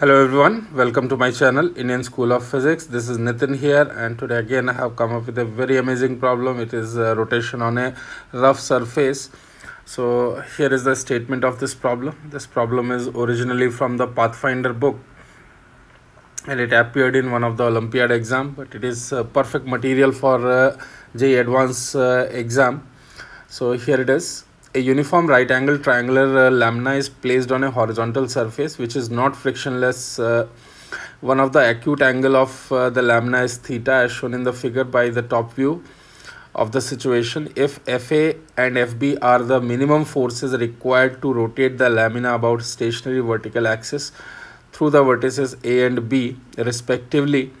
Hello everyone, welcome to my channel Indian School of Physics. This is Nitin here and today again I have come up with a very amazing problem. It is uh, rotation on a rough surface. So here is the statement of this problem. This problem is originally from the Pathfinder book and it appeared in one of the Olympiad exam but it is uh, perfect material for uh, J advanced uh, exam. So here it is a uniform right angle triangular uh, lamina is placed on a horizontal surface which is not frictionless. Uh, one of the acute angle of uh, the lamina is theta as shown in the figure by the top view of the situation. If FA and FB are the minimum forces required to rotate the lamina about stationary vertical axis through the vertices A and B respectively,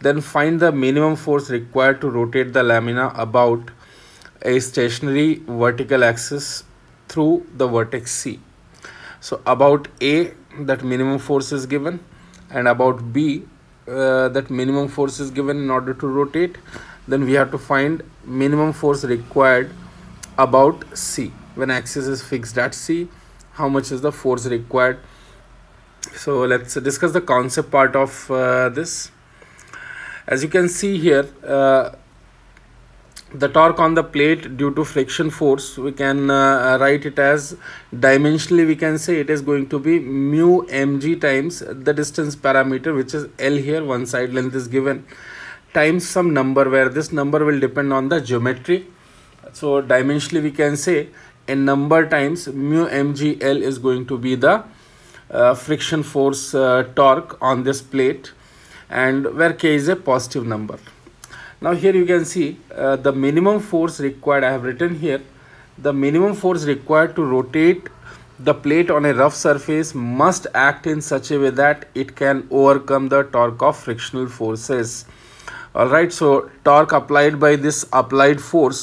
then find the minimum force required to rotate the lamina about a stationary vertical axis through the vertex C. So about A that minimum force is given and about B uh, that minimum force is given in order to rotate then we have to find minimum force required about C when axis is fixed at C how much is the force required so let's discuss the concept part of uh, this as you can see here uh, the torque on the plate due to friction force we can uh, write it as dimensionally we can say it is going to be mu mg times the distance parameter which is l here one side length is given times some number where this number will depend on the geometry so dimensionally we can say a number times mu mg l is going to be the uh, friction force uh, torque on this plate and where k is a positive number now here you can see uh, the minimum force required i have written here the minimum force required to rotate the plate on a rough surface must act in such a way that it can overcome the torque of frictional forces all right so torque applied by this applied force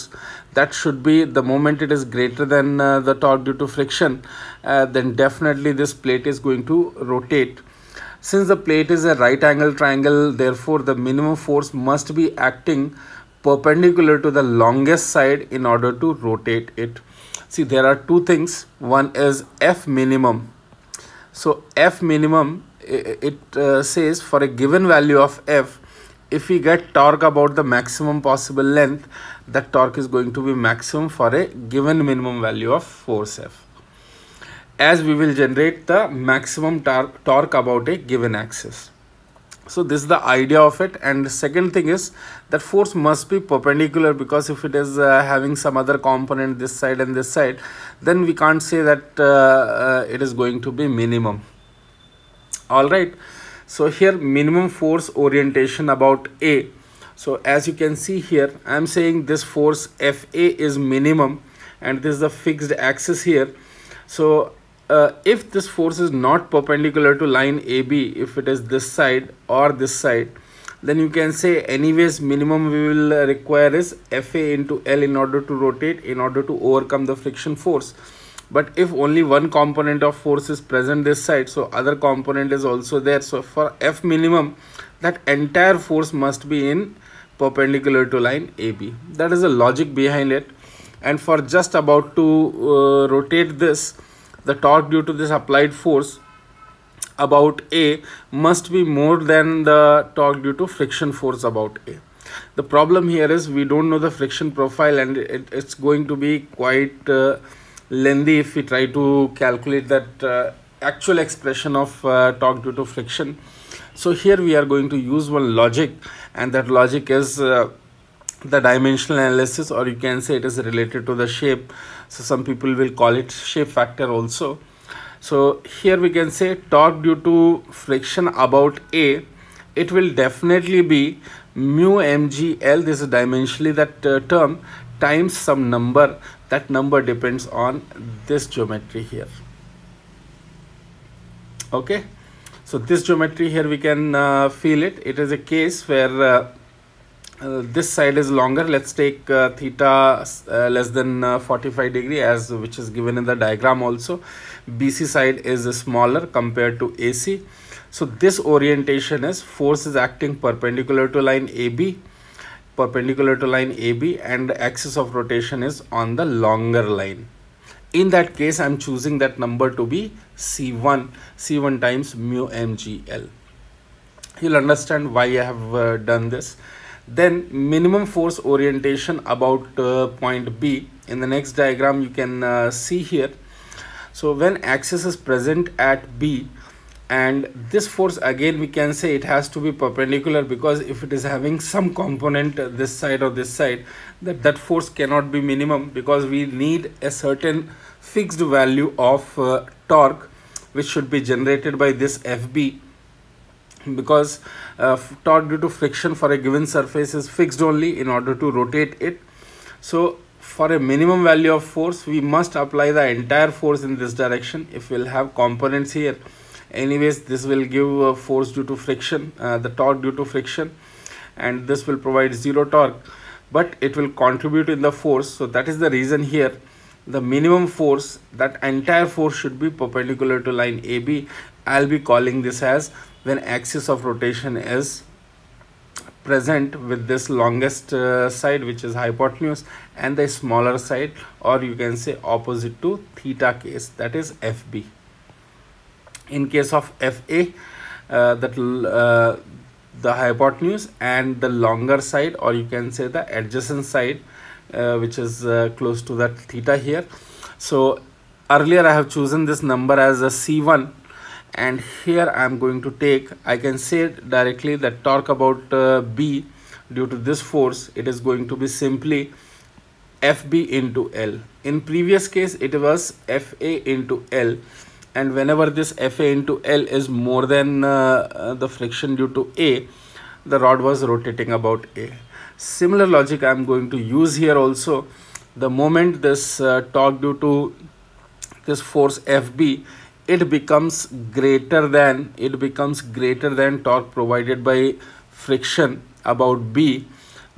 that should be the moment it is greater than uh, the torque due to friction uh, then definitely this plate is going to rotate since the plate is a right angle triangle, therefore the minimum force must be acting perpendicular to the longest side in order to rotate it. See, there are two things. One is F minimum. So F minimum, it, uh, says for a given value of F, if we get torque about the maximum possible length, that torque is going to be maximum for a given minimum value of force F as we will generate the maximum torque about a given axis. So this is the idea of it and the second thing is that force must be perpendicular because if it is uh, having some other component this side and this side then we can't say that uh, uh, it is going to be minimum. Alright so here minimum force orientation about A. So as you can see here I am saying this force FA is minimum and this is the fixed axis here. So uh, if this force is not perpendicular to line AB, if it is this side or this side, then you can say anyways minimum we will require is FA into L in order to rotate in order to overcome the friction force. But if only one component of force is present this side, so other component is also there. So for F minimum, that entire force must be in perpendicular to line AB. That is the logic behind it. And for just about to uh, rotate this, the torque due to this applied force about A must be more than the torque due to friction force about A. The problem here is we don't know the friction profile and it, it's going to be quite uh, lengthy if we try to calculate that uh, actual expression of uh, torque due to friction. So here we are going to use one logic and that logic is uh, the dimensional analysis or you can say it is related to the shape so some people will call it shape factor also so here we can say torque due to friction about a it will definitely be mu mgl this is dimensionally that uh, term times some number that number depends on this geometry here okay so this geometry here we can uh, feel it it is a case where uh, uh, this side is longer let's take uh, theta uh, less than uh, 45 degree as which is given in the diagram also bc side is smaller compared to ac so this orientation is force is acting perpendicular to line ab perpendicular to line ab and axis of rotation is on the longer line in that case i'm choosing that number to be c1 c1 times mu mgl you'll understand why i have uh, done this then minimum force orientation about uh, point B in the next diagram you can uh, see here so when axis is present at B and this force again we can say it has to be perpendicular because if it is having some component uh, this side or this side that that force cannot be minimum because we need a certain fixed value of uh, torque which should be generated by this FB because uh, torque due to friction for a given surface is fixed only in order to rotate it. So for a minimum value of force, we must apply the entire force in this direction if we'll have components here. Anyways, this will give a uh, force due to friction, uh, the torque due to friction and this will provide zero torque but it will contribute in the force so that is the reason here the minimum force that entire force should be perpendicular to line AB I'll be calling this as when axis of rotation is present with this longest uh, side which is hypotenuse and the smaller side or you can say opposite to theta case that is FB. In case of FA uh, that uh, the hypotenuse and the longer side or you can say the adjacent side uh, which is uh, close to that theta here. So earlier I have chosen this number as a C1 and here I'm going to take I can say directly that torque about uh, B due to this force it is going to be simply FB into L in previous case it was FA into L and whenever this FA into L is more than uh, uh, the friction due to A the rod was rotating about A similar logic I'm going to use here also the moment this uh, torque due to this force FB it becomes greater than it becomes greater than torque provided by friction about b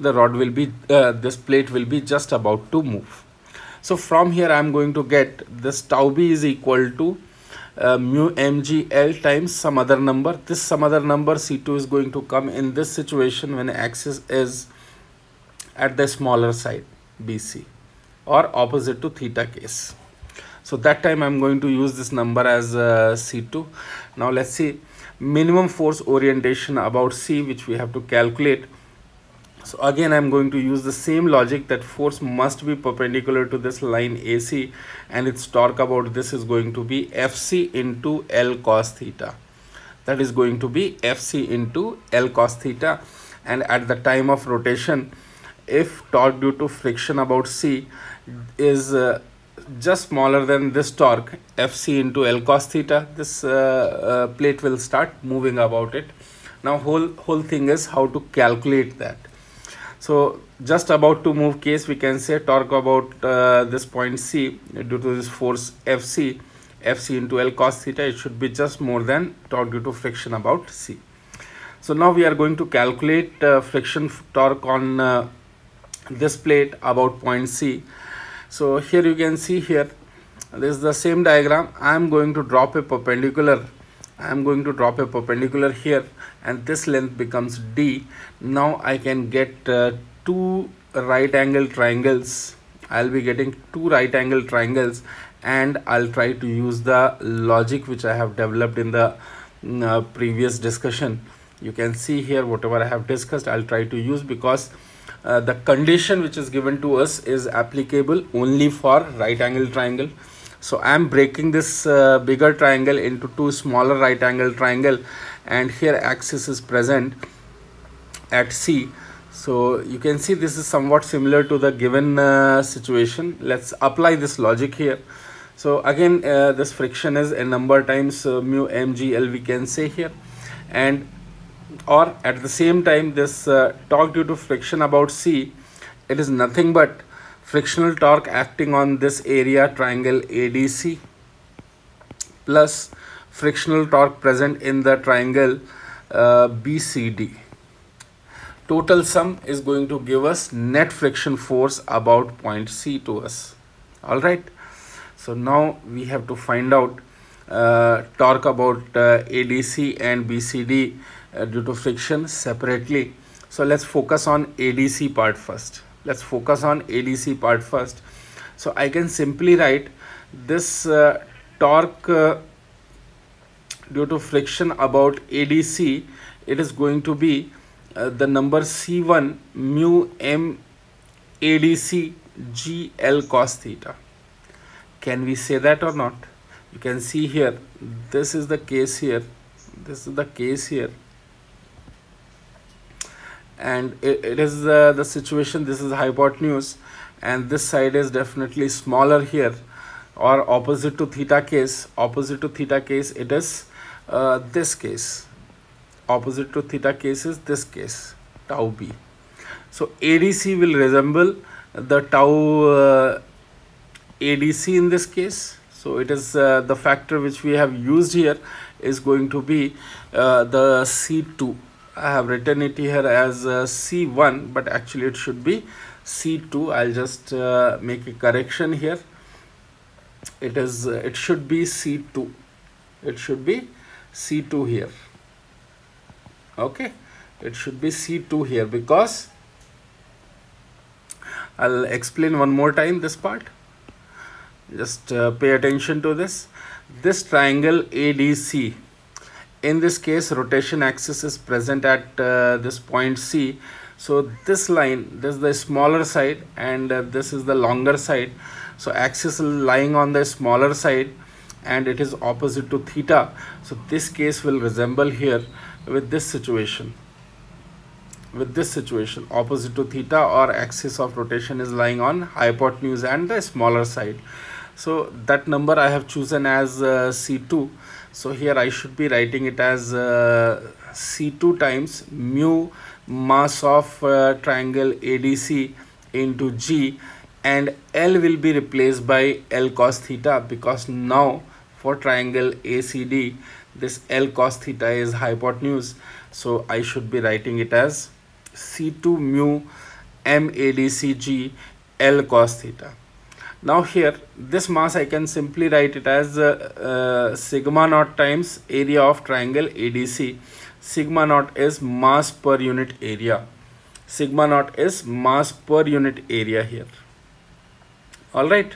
the rod will be uh, this plate will be just about to move so from here i'm going to get this tau b is equal to uh, mu l times some other number this some other number c2 is going to come in this situation when axis is at the smaller side bc or opposite to theta case so that time i'm going to use this number as uh, c2 now let's see minimum force orientation about c which we have to calculate so again i'm going to use the same logic that force must be perpendicular to this line ac and its torque about this is going to be fc into l cos theta that is going to be fc into l cos theta and at the time of rotation if torque due to friction about c is uh, just smaller than this torque fc into l cos theta this uh, uh, plate will start moving about it now whole whole thing is how to calculate that so just about to move case we can say torque about uh, this point c due to this force fc fc into l cos theta it should be just more than torque due to friction about c so now we are going to calculate uh, friction torque on uh, this plate about point c so here you can see here this is the same diagram i am going to drop a perpendicular i am going to drop a perpendicular here and this length becomes d now i can get uh, two right angle triangles i'll be getting two right angle triangles and i'll try to use the logic which i have developed in the mm, uh, previous discussion you can see here whatever i have discussed i'll try to use because uh, the condition which is given to us is applicable only for right angle triangle so i am breaking this uh, bigger triangle into two smaller right angle triangle and here axis is present at c so you can see this is somewhat similar to the given uh, situation let's apply this logic here so again uh, this friction is a number times uh, mu mg l we can say here and or at the same time this uh, torque due to friction about C it is nothing but frictional torque acting on this area triangle ADC plus frictional torque present in the triangle uh, BCD total sum is going to give us net friction force about point C to us all right so now we have to find out uh, torque about uh, ADC and BCD uh, due to friction separately. So let's focus on ADC part first. Let's focus on ADC part first. So I can simply write this uh, torque uh, due to friction about ADC, it is going to be uh, the number C1 mu m ADC GL cos theta. Can we say that or not? You can see here, this is the case here. This is the case here and it, it is uh, the situation this is hypotenuse and this side is definitely smaller here or opposite to theta case opposite to theta case it is uh, this case opposite to theta case is this case tau b so adc will resemble the tau uh, adc in this case so it is uh, the factor which we have used here is going to be uh, the c2 I have written it here as uh, C1 but actually it should be C2 I'll just uh, make a correction here it is uh, it should be C2 it should be C2 here okay it should be C2 here because I'll explain one more time this part just uh, pay attention to this this triangle ADC in this case rotation axis is present at uh, this point C so this line this is the smaller side and uh, this is the longer side so axis lying on the smaller side and it is opposite to theta so this case will resemble here with this situation with this situation opposite to theta or axis of rotation is lying on hypotenuse and the smaller side so that number I have chosen as uh, C2 so here I should be writing it as uh, C2 times mu mass of uh, triangle ADC into G and L will be replaced by L cos theta because now for triangle ACD this L cos theta is hypotenuse so I should be writing it as C2 mu MADCG L cos theta now here this mass I can simply write it as uh, uh, sigma naught times area of triangle ADC sigma naught is mass per unit area sigma naught is mass per unit area here alright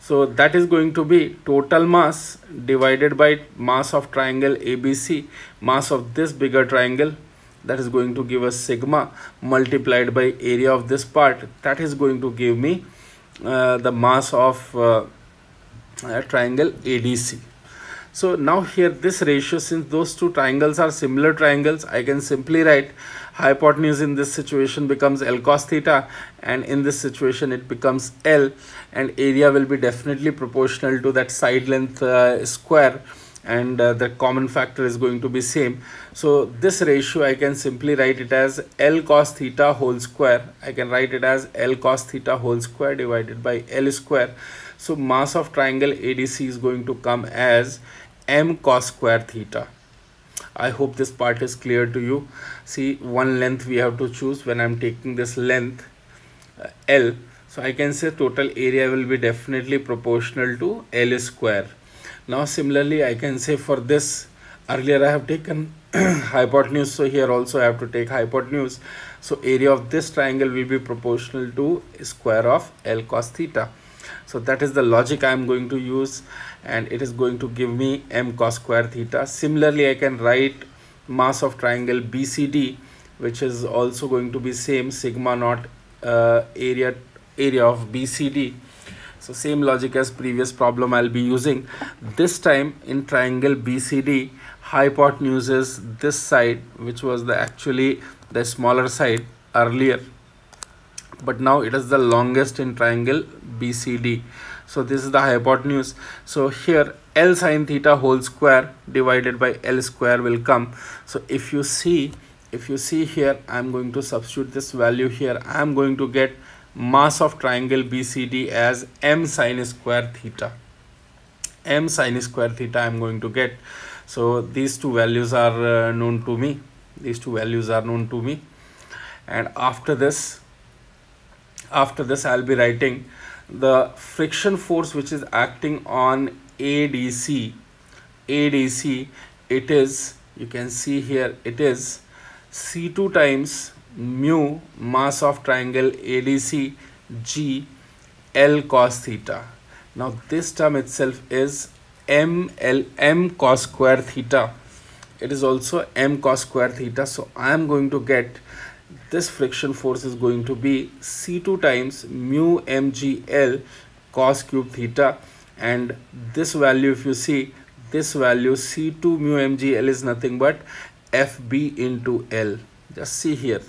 so that is going to be total mass divided by mass of triangle ABC mass of this bigger triangle that is going to give us sigma multiplied by area of this part that is going to give me uh, the mass of uh, uh, triangle ADC. So now here this ratio since those two triangles are similar triangles I can simply write hypotenuse in this situation becomes L cos theta and in this situation it becomes L and area will be definitely proportional to that side length uh, square and uh, the common factor is going to be same so this ratio i can simply write it as l cos theta whole square i can write it as l cos theta whole square divided by l square so mass of triangle adc is going to come as m cos square theta i hope this part is clear to you see one length we have to choose when i'm taking this length uh, l so i can say total area will be definitely proportional to l square now similarly I can say for this earlier I have taken hypotenuse so here also I have to take hypotenuse so area of this triangle will be proportional to square of L cos theta so that is the logic I am going to use and it is going to give me M cos square theta similarly I can write mass of triangle BCD which is also going to be same sigma naught uh, area area of BCD so same logic as previous problem i'll be using this time in triangle bcd hypotenuse is this side which was the actually the smaller side earlier but now it is the longest in triangle bcd so this is the hypotenuse so here l sine theta whole square divided by l square will come so if you see if you see here i'm going to substitute this value here i'm going to get mass of triangle BCD as m sine square theta m sine square theta I'm going to get so these two values are uh, known to me these two values are known to me and after this after this I'll be writing the friction force which is acting on ADC ADC it is you can see here it is C2 times mu mass of triangle ADC G L cos theta. Now this term itself is M L M cos square theta. It is also M cos square theta. So I am going to get this friction force is going to be C2 times mu MGL cos cube theta and this value if you see this value C2 mu MGL is nothing but FB into L. Just see here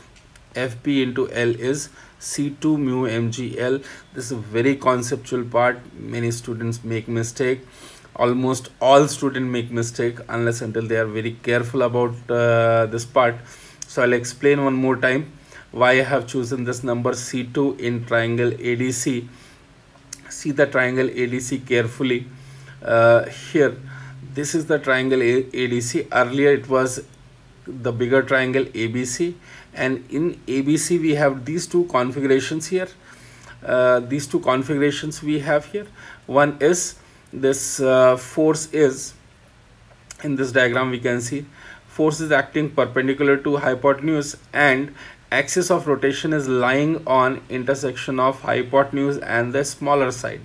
FP into L is C2 mu MGL. This is a very conceptual part. Many students make mistake. Almost all students make mistake unless until they are very careful about uh, this part. So I'll explain one more time why I have chosen this number C2 in triangle ADC. See the triangle ADC carefully uh, here. This is the triangle A ADC. Earlier it was the bigger triangle ABC and in ABC we have these two configurations here uh, these two configurations we have here one is this uh, force is in this diagram we can see force is acting perpendicular to hypotenuse and axis of rotation is lying on intersection of hypotenuse and the smaller side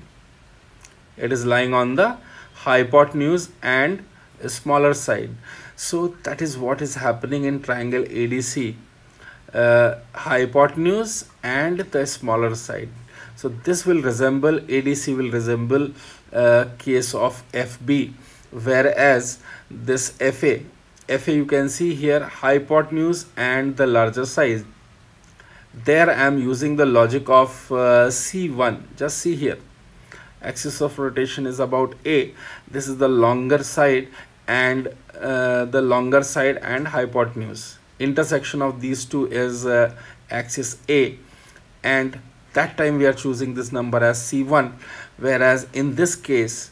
it is lying on the hypotenuse and smaller side so that is what is happening in triangle ADC uh, hypotenuse and the smaller side. So this will resemble, ADC will resemble uh, case of FB whereas this FA, FA you can see here hypotenuse and the larger size. There I am using the logic of uh, C1, just see here. Axis of rotation is about A, this is the longer side and uh, the longer side and hypotenuse intersection of these two is uh, axis A and that time we are choosing this number as C1 whereas in this case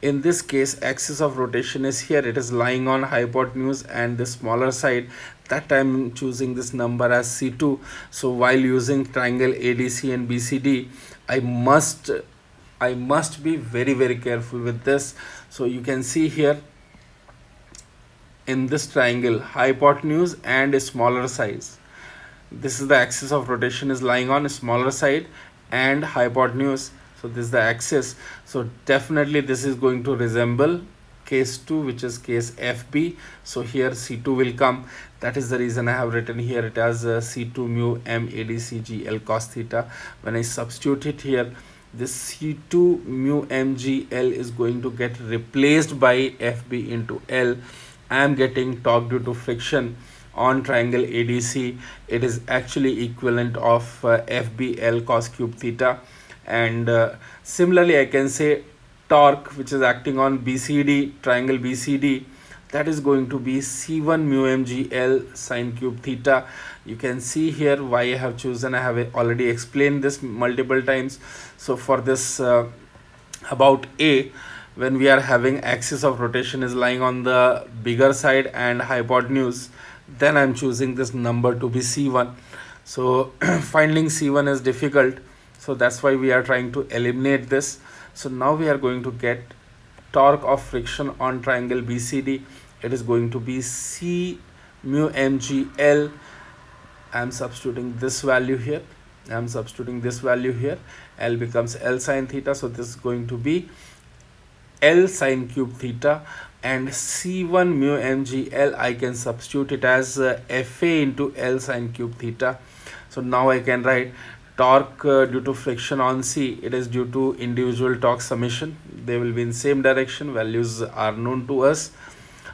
in this case axis of rotation is here it is lying on hypotenuse and the smaller side that time choosing this number as C2 so while using triangle ADC and BCD I must I must be very very careful with this so you can see here in this triangle hypotenuse and a smaller size this is the axis of rotation is lying on a smaller side and hypotenuse so this is the axis so definitely this is going to resemble case 2 which is case fb so here c2 will come that is the reason i have written here it as uh, c2 mu m adcg l cos theta when i substitute it here this c2 mu m g l is going to get replaced by fb into l I am getting torque due to friction on triangle ADC it is actually equivalent of uh, FBL cos cube theta and uh, similarly I can say torque which is acting on BCD triangle BCD that is going to be C1 mu mgl sine cube theta you can see here why I have chosen I have already explained this multiple times so for this uh, about A when we are having axis of rotation is lying on the bigger side and hypotenuse then I'm choosing this number to be C1 so finding C1 is difficult so that's why we are trying to eliminate this so now we are going to get torque of friction on triangle BCD it is going to be C mu MGL I'm substituting this value here I'm substituting this value here L becomes L sine theta so this is going to be L sine cube theta and C1 mu mg L I can substitute it as uh, FA into L sine cube theta. So now I can write torque uh, due to friction on C it is due to individual torque summation they will be in same direction values are known to us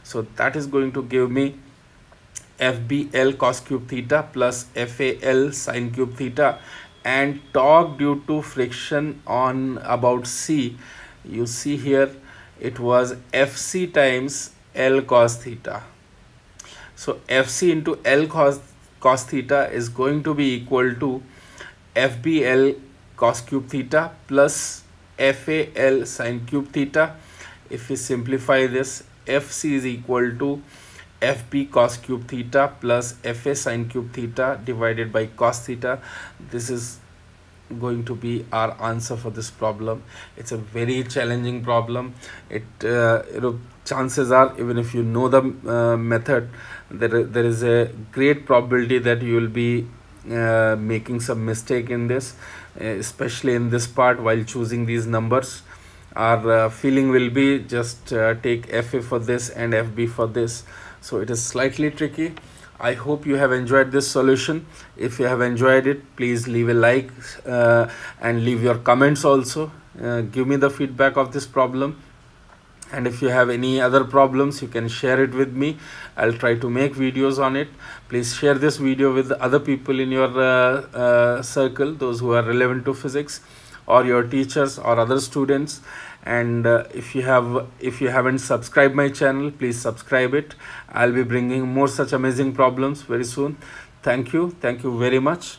so that is going to give me FBL cos cube theta plus FAL sine cube theta and torque due to friction on about C you see here it was fc times l cos theta so fc into l cos cos theta is going to be equal to fbl cos cube theta plus fal sine cube theta if we simplify this fc is equal to fb cos cube theta plus fa sine cube theta divided by cos theta this is going to be our answer for this problem it's a very challenging problem it uh, you know chances are even if you know the uh, method there there is a great probability that you will be uh, making some mistake in this especially in this part while choosing these numbers our uh, feeling will be just uh, take fa for this and fb for this so it is slightly tricky I hope you have enjoyed this solution. If you have enjoyed it, please leave a like uh, and leave your comments also. Uh, give me the feedback of this problem. And if you have any other problems, you can share it with me. I'll try to make videos on it. Please share this video with other people in your uh, uh circle, those who are relevant to physics or your teachers or other students and uh, if you have if you haven't subscribed my channel please subscribe it i'll be bringing more such amazing problems very soon thank you thank you very much